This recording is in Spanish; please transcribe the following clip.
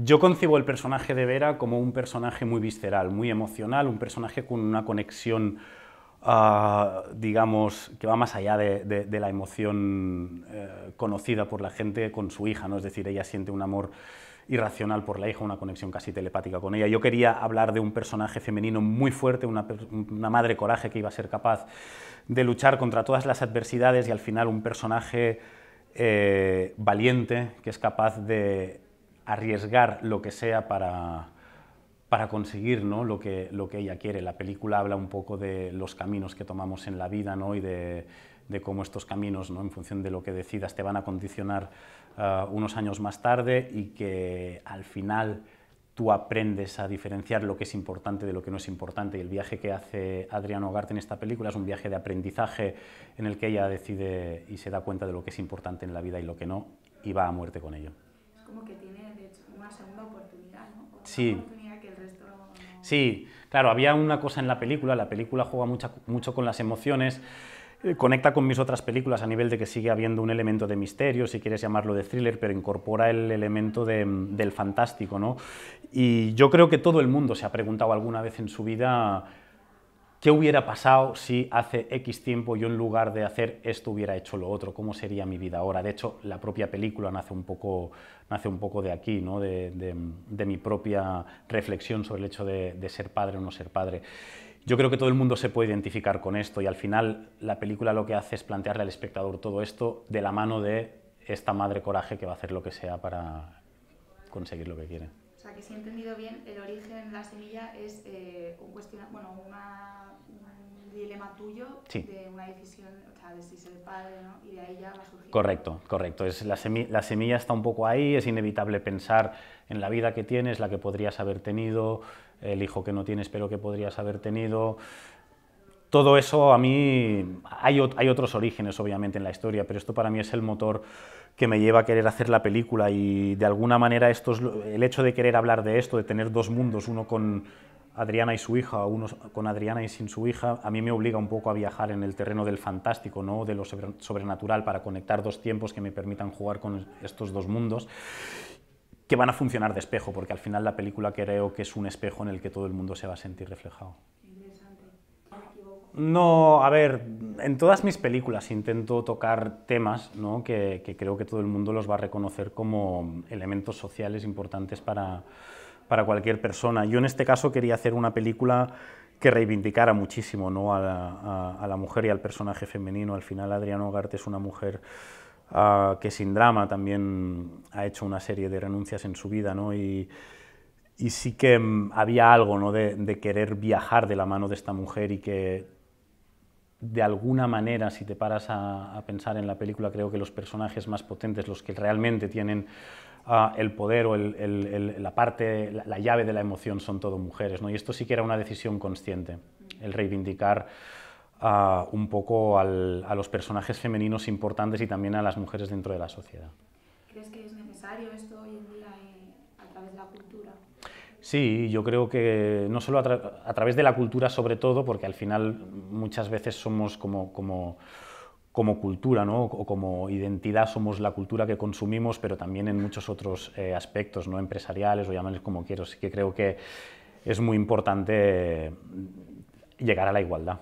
Yo concibo el personaje de Vera como un personaje muy visceral, muy emocional, un personaje con una conexión, ah, digamos, que va más allá de, la emoción eh, conocida por la gente con su hija, ¿no? Es decir, ella siente un amor irracional por la hija, una conexión casi telepática con ella. Yo quería hablar de un personaje femenino muy fuerte, una, madre coraje que iba a ser capaz de luchar contra todas las adversidades y al final un personaje eh, valiente que es capaz de arriesgar lo que sea para, para conseguir ¿no? lo, que, lo que ella quiere. La película habla un poco de los caminos que tomamos en la vida ¿no? y de, de cómo estos caminos, ¿no? en función de lo que decidas, te van a condicionar ah, unos años más tarde y que al final tú aprendes a diferenciar lo que es importante de lo que no es importante. Y el viaje que hace Adriano Hogarth en esta película es un viaje de aprendizaje en el que ella decide y se da cuenta de lo que es importante en la vida y lo que no, y va a muerte con ello. como que tiene una segunda oportunidad, sí. Oportunidad que el resto Sí, claro, había una cosa en la película, la película juega mucho con las emociones, eh, conecta con mis otras películas a nivel de que sigue habiendo un elemento de misterio, si quieres llamarlo de thriller, pero incorpora el elemento del fantástico, ¿no? Y yo creo que todo el mundo se ha preguntado alguna vez en su vida ¿Qué hubiera pasado si hace X tiempo yo en lugar de hacer esto hubiera hecho lo otro? ¿Cómo sería mi vida ahora? De hecho, la propia película nace un poco, nace un poco de aquí, ¿no? de, mi propia reflexión sobre el hecho de, ser padre o no ser padre. Yo creo que todo el mundo se puede identificar con esto y al final la película lo que hace es plantearle al espectador todo esto de la mano de esta madre coraje que va a hacer lo que sea para conseguir lo que quiere. O sea, que si he entendido bien, el origen, la semilla es eh, un bueno, una dilema tuyo de una decisión, de si padre, Y de ahí ya va Correcto, correcto. Es, la, semilla, está un poco ahí, es inevitable pensar en la vida que tienes, la que podrías haber tenido, el hijo que no tienes pero que podrías haber tenido. Todo eso a mí, hay, otros orígenes obviamente en la historia, pero esto para mí es el motor que me lleva a querer hacer la película y de alguna manera esto el hecho de querer hablar de esto, de tener dos mundos, uno con Adriana y su hija, uno con Adriana y sin su hija, a mí me obliga un poco a viajar en el terreno del fantástico, ¿no? de lo sobrenatural, para conectar dos tiempos que me permitan jugar con estos dos mundos que van a funcionar de espejo, porque al final la película creo que es un espejo en el que todo el mundo se va a sentir reflejado. No, a ver, en todas mis películas intento tocar temas que creo que todo el mundo los va a reconocer como elementos sociales importantes para, para cualquier persona. Yo en este caso quería hacer una película que reivindicara muchísimo ¿no? a, la, mujer y al personaje femenino. Al final Adriana Ogarte es una mujer ah, que sin drama también ha hecho una serie de renuncias en su vida ¿no? y, y sí que mm, había algo de, querer viajar de la mano de esta mujer y que de alguna manera, si te paras a pensar en la película, creo que los personajes más potentes, los que realmente tienen Ah, el poder o la parte, la, llave de la emoción son todo mujeres, ¿no? Y esto sí que era una decisión consciente, el reivindicar ah, un poco a los personajes femeninos importantes y también a las mujeres dentro de la sociedad. ¿Crees que es necesario esto hoy en día eh, a través de la cultura? Sí, yo creo que no solo a, través de la cultura sobre todo, porque al final muchas veces somos como, como como cultura ¿no? o como identidad somos la cultura que consumimos, pero también en muchos otros eh, aspectos ¿no? empresariales o llámales como quieras. Así que creo que es muy importante llegar a la igualdad.